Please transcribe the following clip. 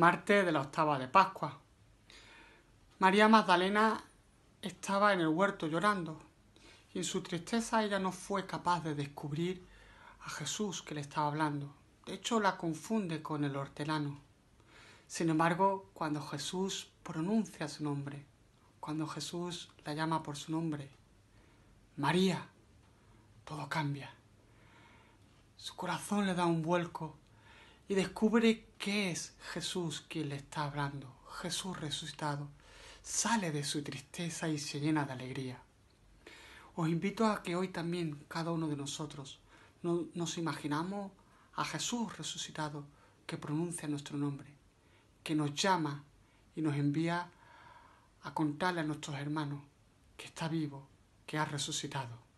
martes de la octava de Pascua. María Magdalena estaba en el huerto llorando, y en su tristeza ella no fue capaz de descubrir a Jesús que le estaba hablando. De hecho, la confunde con el hortelano. Sin embargo, cuando Jesús pronuncia su nombre, cuando Jesús la llama por su nombre, María, todo cambia. Su corazón le da un vuelco y descubre qué es Jesús quien le está hablando, Jesús resucitado, sale de su tristeza y se llena de alegría. Os invito a que hoy también cada uno de nosotros nos imaginamos a Jesús resucitado que pronuncia nuestro nombre, que nos llama y nos envía a contarle a nuestros hermanos que está vivo, que ha resucitado.